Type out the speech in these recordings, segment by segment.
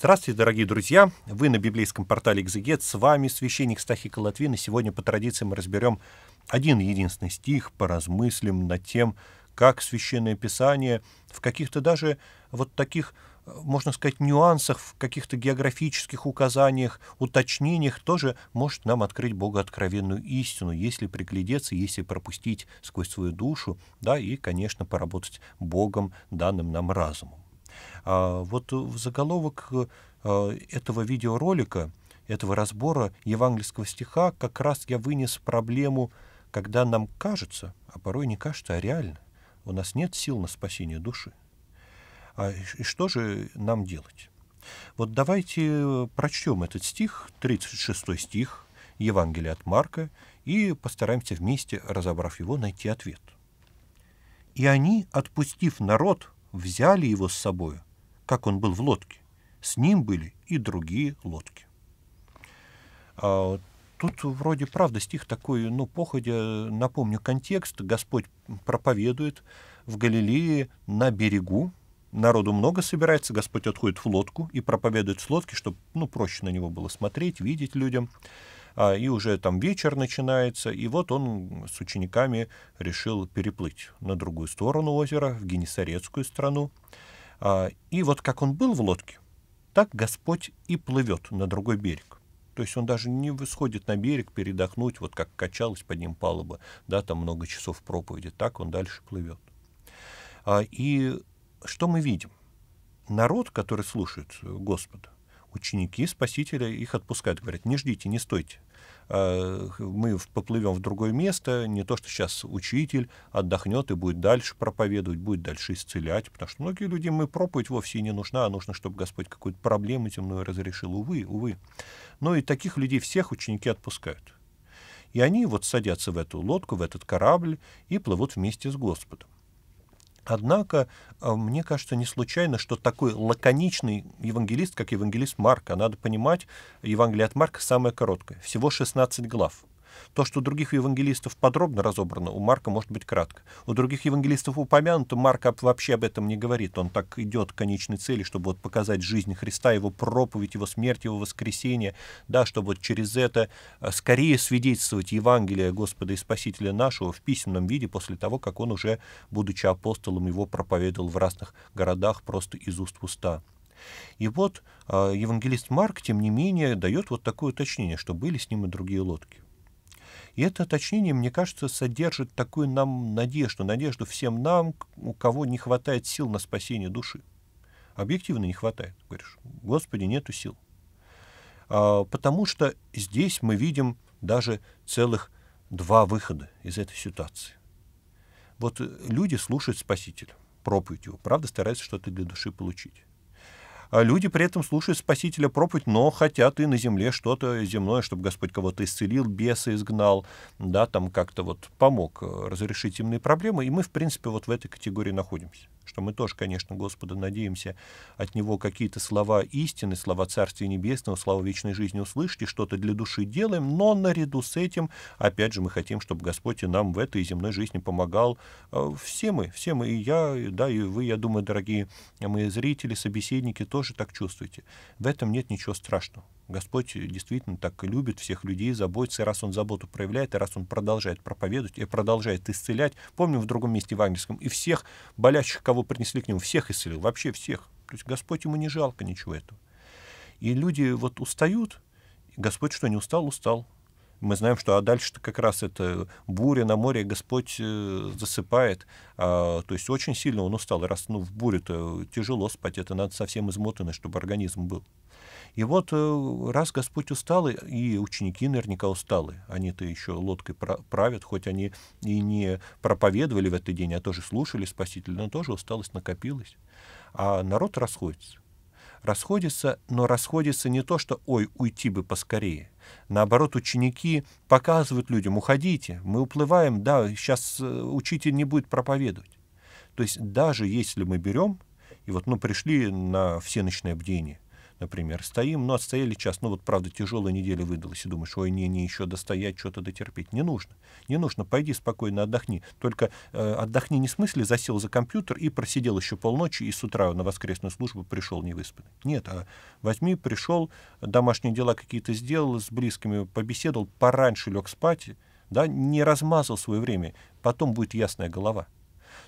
Здравствуйте, дорогие друзья! Вы на библейском портале «Экзегет». С вами священник Стахик Латвин. И сегодня по традиции мы разберем один единственный стих, поразмыслим над тем, как Священное Писание в каких-то даже вот таких можно сказать, нюансах, в каких-то географических указаниях, уточнениях тоже может нам открыть Бога откровенную истину, если приглядеться, если пропустить сквозь свою душу, да, и, конечно, поработать Богом, данным нам разумом. А, вот э, в заголовок э, а, этого видеоролика, этого разбора евангельского стиха как раз я вынес проблему, когда нам кажется, а порой не кажется, а реально, у нас нет сил на спасение души. А, и что же нам делать? Вот давайте э, прочтем этот стих, 36 стих Евангелия от Марка, и постараемся вместе, разобрав его, найти ответ. «И они, отпустив народ, взяли его с собою, как он был в лодке. С ним были и другие лодки. А, тут вроде правда стих такой, ну, походя, напомню контекст, Господь проповедует в Галилее на берегу, народу много собирается, Господь отходит в лодку и проповедует с лодки, чтобы, ну, проще на него было смотреть, видеть людям. А, и уже там вечер начинается, и вот он с учениками решил переплыть на другую сторону озера, в Генесарецкую страну. А, и вот как он был в лодке, так Господь и плывет на другой берег. То есть он даже не высходит на берег передохнуть, вот как качалась под ним палуба, да, там много часов проповеди, так он дальше плывет. А, и что мы видим? Народ, который слушает Господа, ученики Спасителя их отпускают, говорят, не ждите, не стойте. А, мы поплывем в другое место, не то, что сейчас учитель отдохнет и будет дальше проповедовать, будет дальше исцелять, потому что многие люди мы проповедь вовсе не нужна, а нужно, чтобы Господь какую-то проблему темную разрешил. Увы, увы. Но и таких людей всех ученики отпускают. И они вот садятся в эту лодку, в этот корабль и плывут вместе с Господом. Однако, э, мне кажется, не случайно, что такой лаконичный евангелист, как евангелист Марка, надо понимать, Евангелие от Марка самое короткое, всего 16 глав. То, что у других евангелистов подробно разобрано, у Марка может быть кратко. У других евангелистов упомянуто, Марк вообще об этом не говорит. Он так идет к конечной цели, чтобы вот показать жизнь Христа, его проповедь, его смерть, его воскресение, да, чтобы вот через это э, скорее свидетельствовать Евангелие Господа и Спасителя нашего в письменном виде после того, как он уже, будучи апостолом, его проповедовал в разных городах просто из уст в уста. И вот э, евангелист Марк, тем не менее, дает вот такое уточнение, что были с ним и другие лодки. И это уточнение, мне кажется, содержит такую нам надежду, надежду всем нам, у кого не хватает сил на спасение души. Объективно не хватает. Говоришь, Господи, нету сил. А, потому что здесь мы видим даже целых два выхода из этой ситуации. Вот люди слушают Спасителя, проповедь его, правда, стараются что-то для души получить. А люди при этом слушают Спасителя проповедь, но хотят и на земле что-то земное, чтобы Господь кого-то исцелил, беса изгнал, да, там как-то вот помог э, разрешить земные проблемы, и мы, в принципе, вот в этой категории находимся что мы тоже, конечно, Господа надеемся от Него какие-то слова истины, слова Царствия Небесного, слова вечной жизни услышать и что-то для души делаем, но наряду с этим, опять же, мы хотим, чтобы Господь и нам в этой земной жизни помогал. Э, все мы, все мы, и я, да, и вы, я думаю, дорогие мои зрители, собеседники, тоже так чувствуете. В этом нет ничего страшного. Господь э, действительно так и любит всех людей, заботится, и раз Он заботу проявляет, и раз Он продолжает проповедовать, и продолжает исцелять. Помним в другом месте в Ангельском, и всех болящих, кого принесли к Нему, всех исцелил, вообще всех. То есть Господь ему не жалко ничего этого. И люди вот устают, Господь что не устал, устал мы знаем, что а дальше-то как раз это буря на море, Господь э, засыпает. А, то есть очень сильно он устал. Раз ну, в буре то тяжело спать, это надо совсем измотанный, чтобы организм был. И вот э, раз Господь устал, и ученики наверняка усталы, они-то еще лодкой правят, хоть они и не проповедовали в этот день, а тоже слушали Спасителя, но тоже усталость накопилась. А народ расходится расходится, но расходится не то, что «ой, уйти бы поскорее». Наоборот, ученики показывают людям «уходите, мы уплываем, да, сейчас э, учитель не будет проповедовать». То есть даже если мы берем, и вот ну, пришли на всеночное бдение – например, стоим, но отстояли час, ну, вот, правда, тяжелая неделя выдалась, и думаешь, ой, не, не, еще достоять, что-то дотерпеть. Не нужно, не нужно, пойди спокойно отдохни. Только э, отдохни не в смысле засел за компьютер и просидел еще полночи, и с утра на воскресную службу пришел не выспанный. Нет, а возьми, пришел, домашние дела какие-то сделал, с близкими побеседовал, пораньше лег спать, да, не размазал свое время, потом будет ясная голова.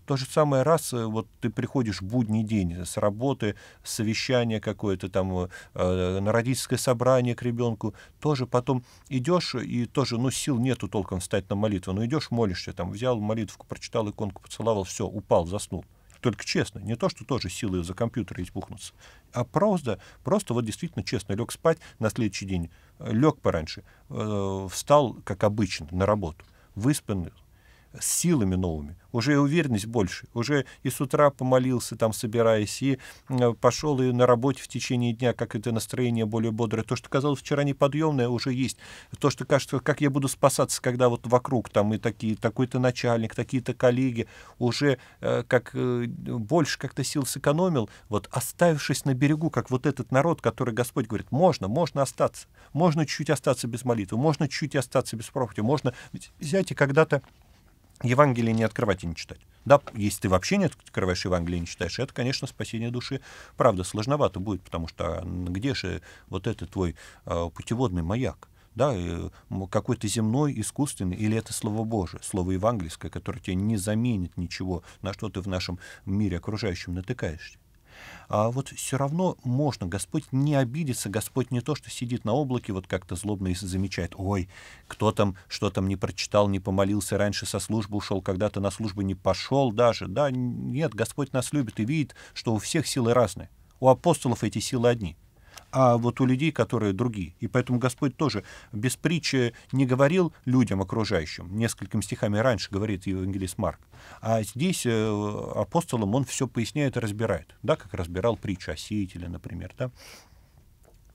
То же самое раз, э, вот ты приходишь в будний день с работы, совещание какое-то там, э, э на родительское собрание к ребенку, тоже потом идешь и тоже, ну, сил нету толком встать на молитву, но идешь, молишься, там, взял молитву, прочитал иконку, поцеловал, все, упал, заснул только честно, не то, что тоже силы за компьютера избухнутся, а просто, просто вот действительно честно лег спать на следующий день, лег пораньше, э, встал, как обычно, на работу, выспанный, с силами новыми, уже и уверенность больше, уже и с утра помолился, там, собираясь, и пошел и на работе в течение дня, как это настроение более бодрое. То, что казалось вчера неподъемное, уже есть. То, что кажется, как я буду спасаться, когда вот вокруг там и такие, такой-то начальник, такие-то коллеги, уже э, как э, больше как-то сил сэкономил, вот оставившись на берегу, как вот этот народ, который Господь говорит, можно, можно остаться, можно чуть остаться без молитвы, можно чуть остаться без проповеди, можно ведь взять и когда-то Евангелие не открывать и не читать. Да, если ты вообще не открываешь Евангелие и не читаешь, это, конечно, спасение души. Правда, сложновато будет, потому что а, где же вот этот твой а, путеводный маяк? да, э, какой-то земной, искусственный, или это Слово Божие, Слово евангельское, которое тебе не заменит ничего, на что ты в нашем мире окружающем натыкаешься а вот все равно можно. Господь не обидится, Господь не то, что сидит на облаке, вот как-то злобно и замечает, ой, кто там, что там не прочитал, не помолился, раньше со службы ушел, когда-то на службу не пошел даже. Да, нет, Господь нас любит и видит, что у всех силы разные. У апостолов эти силы одни а вот у людей, которые другие. И поэтому Господь тоже без притчи не говорил людям окружающим, несколькими стихами раньше говорит евангелист Марк, а здесь э, апостолам он все поясняет и разбирает, да, как разбирал притчу о сеятеле, например, да.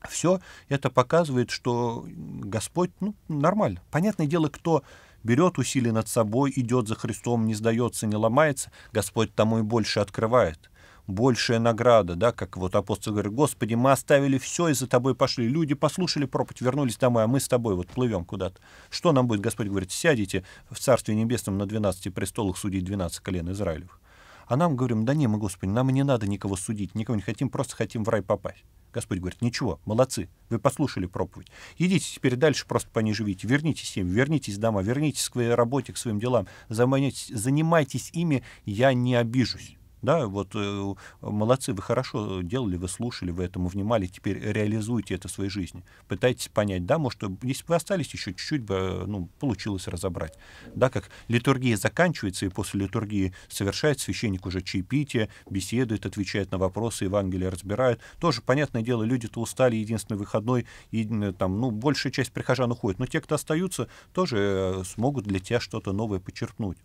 Все это показывает, что Господь, ну, нормально. Понятное дело, кто берет усилия над собой, идет за Христом, не сдается, не ломается, Господь тому и больше открывает большая награда, да, как вот апостол говорит, Господи, мы оставили все и за тобой пошли. Люди послушали проповедь, вернулись домой, а мы с тобой вот плывем куда-то. Что нам будет? Господь говорит, сядете в Царстве Небесном на 12 престолах судить 12 колен Израилевых. А нам говорим, да не, мы, Господи, нам не надо никого судить, никого не хотим, просто хотим в рай попасть. Господь говорит, ничего, молодцы, вы послушали проповедь. Идите теперь дальше, просто по ней Вернитесь им, вернитесь дома, вернитесь к своей работе, к своим делам. Занимайтесь ими, я не обижусь. Да, вот э, молодцы, вы хорошо делали, вы слушали, вы этому внимали, теперь реализуйте это в своей жизни. Пытайтесь понять, да, может, э, если бы вы остались еще чуть-чуть, бы, э, ну, получилось разобрать. Да, как литургия заканчивается, и после литургии совершает священник уже чаепитие, беседует, отвечает на вопросы, Евангелие разбирает. Тоже, понятное дело, люди-то устали, единственный выходной, и, там, ну, большая часть прихожан уходит. Но те, кто остаются, тоже смогут для тебя что-то новое почерпнуть.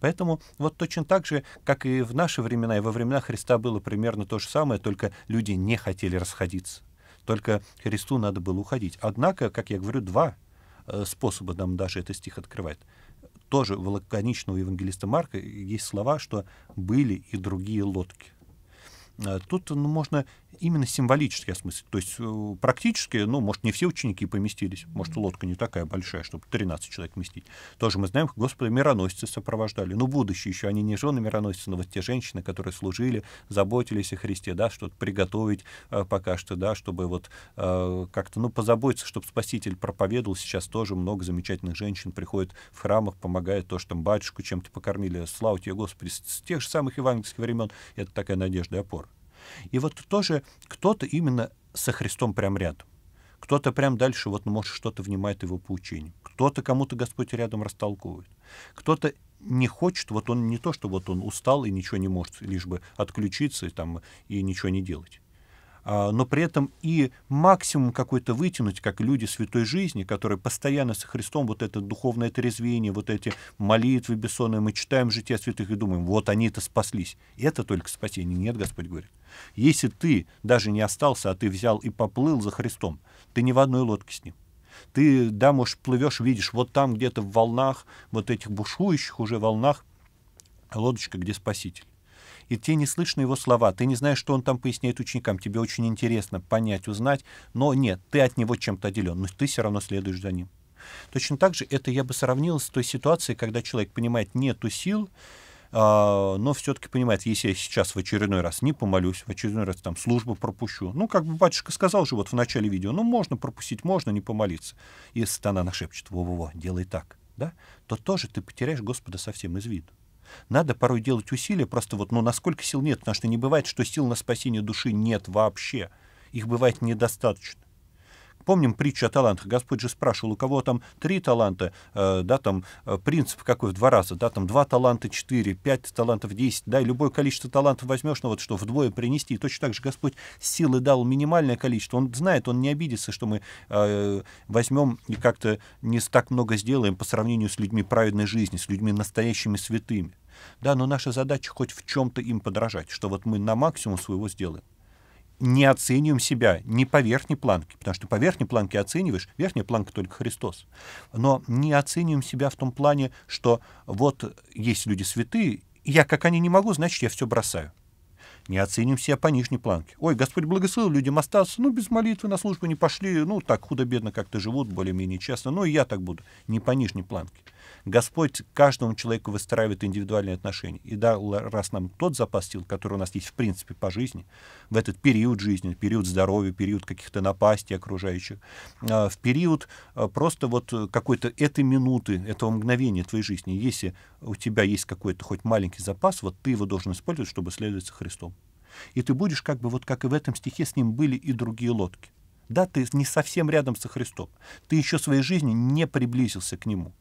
Поэтому вот точно так же, как и в наши времена, и во времена Христа было примерно то же самое, только люди не хотели расходиться. Только Христу надо было уходить. Однако, как я говорю, два э, способа нам даже этот стих открывает. Тоже в лаконичного евангелиста Марка есть слова, что были и другие лодки. Э, тут ну, можно именно символически осмыслить. То есть э, практически, ну, может, не все ученики поместились, может, лодка не такая большая, чтобы 13 человек вместить. Тоже мы знаем, Господа мироносцы сопровождали. Ну, будущее еще, они не жены мироносцы, но вот те женщины, которые служили, заботились о Христе, да, что-то приготовить э, пока что, да, чтобы вот э, как-то, ну, позаботиться, чтобы Спаситель проповедовал. Сейчас тоже много замечательных женщин приходит в храмах, помогает то, что там батюшку чем-то покормили. Слава тебе, Господи, с, с тех же самых евангельских времен. Это такая надежда и опора. И вот тоже кто-то именно со Христом прям рядом. Кто-то прям дальше вот ну, может что-то внимает его поучению. Кто-то кому-то Господь рядом растолковывает. Кто-то не хочет, вот он не то, что вот он устал и ничего не может, лишь бы отключиться и, там, и ничего не делать. А, но при этом и максимум какой-то вытянуть, как люди святой жизни, которые постоянно со Христом, вот это духовное трезвение, вот эти молитвы бессонные, мы читаем жития святых и думаем, вот они это спаслись. Это только спасение. Нет, Господь говорит. Если ты даже не остался, а ты взял и поплыл за Христом, ты не в одной лодке с ним. Ты, да, может, плывешь, видишь, вот там где-то в волнах, вот этих бушующих уже волнах, лодочка, где Спаситель и тебе не слышны его слова, ты не знаешь, что он там поясняет ученикам, тебе очень интересно понять, узнать, но нет, ты от него чем-то отделен, но ты все равно следуешь за ним. Точно так же это я бы сравнил с той ситуацией, когда человек понимает, нету сил, а, но все-таки понимает, если я сейчас в очередной раз не помолюсь, в очередной раз там службу пропущу. Ну, как бы батюшка сказал же вот в начале видео, ну, можно пропустить, можно не помолиться. И сатана нашепчет, во-во-во, делай так, да, то тоже ты потеряешь Господа совсем из виду. Надо порой делать усилия, просто вот, ну, насколько сил нет, потому что не бывает, что сил на спасение души нет вообще. Их бывает недостаточно. Помним притчу о талантах. Господь же спрашивал, у кого там три таланта, э, да, там э, принцип какой в два раза, да, там два таланта, четыре, пять талантов, десять, да, и любое количество талантов возьмешь, ну вот что, вдвое принести. И точно так же Господь силы дал минимальное количество. Он знает, он не обидится, что мы э, возьмем и как-то не так много сделаем по сравнению с людьми праведной жизни, с людьми настоящими святыми. Да, но наша задача хоть в чем-то им подражать, что вот мы на максимум своего сделаем. Не оцениваем себя ни по верхней планке, потому что по верхней планке оцениваешь, верхняя планка только Христос. Но не оцениваем себя в том плане, что вот есть люди святые, я как они не могу, значит, я все бросаю. Не оценим себя по нижней планке. Ой, Господь благословил, людям остался, ну, без молитвы на службу не пошли, ну, так худо-бедно как-то живут, более-менее честно, ну, и я так буду, не по нижней планке. Господь каждому человеку выстраивает индивидуальные отношения. И дал раз нам тот запас сил, который у нас есть в принципе по жизни, в этот период жизни, период здоровья, период каких-то напастей окружающих, а, в период а, просто вот какой-то этой минуты, этого мгновения твоей жизни. Если у тебя есть какой-то хоть маленький запас, вот ты его должен использовать, чтобы следовать за Христом. И ты будешь как бы вот как и в этом стихе с ним были и другие лодки. Да, ты не совсем рядом со Христом. Ты еще своей жизни не приблизился к Нему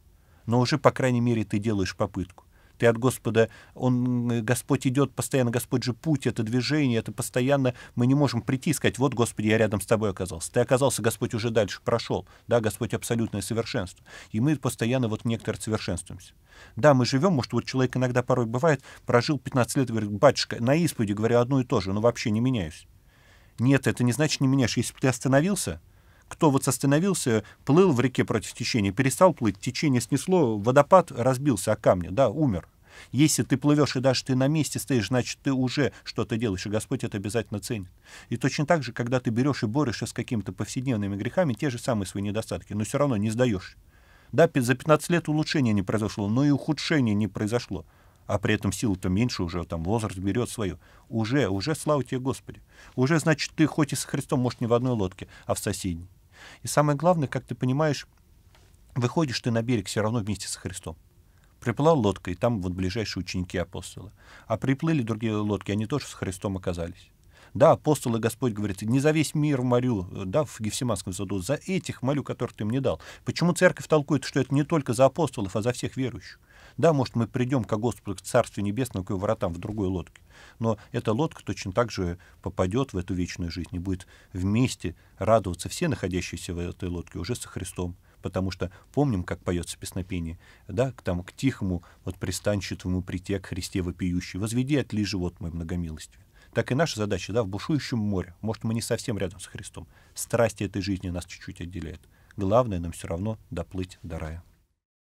но уже, по крайней мере, ты делаешь попытку. Ты от Господа, он, э, Господь идет постоянно, Господь же путь, это движение, это постоянно, мы не можем прийти и сказать, вот, Господи, я рядом с тобой оказался. Ты оказался, Господь уже дальше прошел, да, Господь абсолютное совершенство. И мы постоянно вот некоторые совершенствуемся. Да, мы живем, может, вот человек иногда порой бывает, прожил 15 лет, говорит, батюшка, на исповеди говорю одно и то же, но вообще не меняюсь. Нет, это не значит не меняешь. Если бы ты остановился, кто вот остановился, плыл в реке против течения, перестал плыть, течение снесло, водопад разбился о камни, да, умер. Если ты плывешь и даже ты на месте стоишь, значит, ты уже что-то делаешь, и Господь это обязательно ценит. И точно так же, когда ты берешь и борешься с какими-то повседневными грехами, те же самые свои недостатки, но все равно не сдаешь. Да, за 15 лет улучшения не произошло, но и ухудшения не произошло. А при этом силы то меньше уже, там возраст берет свою. Уже, уже, слава тебе, Господи. Уже, значит, ты хоть и с Христом, может, не в одной лодке, а в соседней. И самое главное, как ты понимаешь, выходишь ты на берег все равно вместе с Христом. Приплыла лодка, и там вот ближайшие ученики апостолы. А приплыли другие лодки, они тоже с Христом оказались. Да, апостолы Господь говорит, не за весь мир молю, да, в Гефсиманском саду, за этих молю, которых ты мне дал. Почему церковь толкует, что это не только за апостолов, а за всех верующих? Да, может, мы придем ко Господу, к Царству Небесному, к его воротам в другой лодке, но эта лодка точно так же попадет в эту вечную жизнь и будет вместе радоваться все находящиеся в этой лодке уже со Христом потому что помним, как поется песнопение, да, к, там, к тихому, вот пристанчивому прите к Христе вопиющий, возведи отли живот мой многомилостью. Так и наша задача, да, в бушующем море, может, мы не совсем рядом с Христом, страсти этой жизни нас чуть-чуть отделяет. Главное нам все равно доплыть до рая.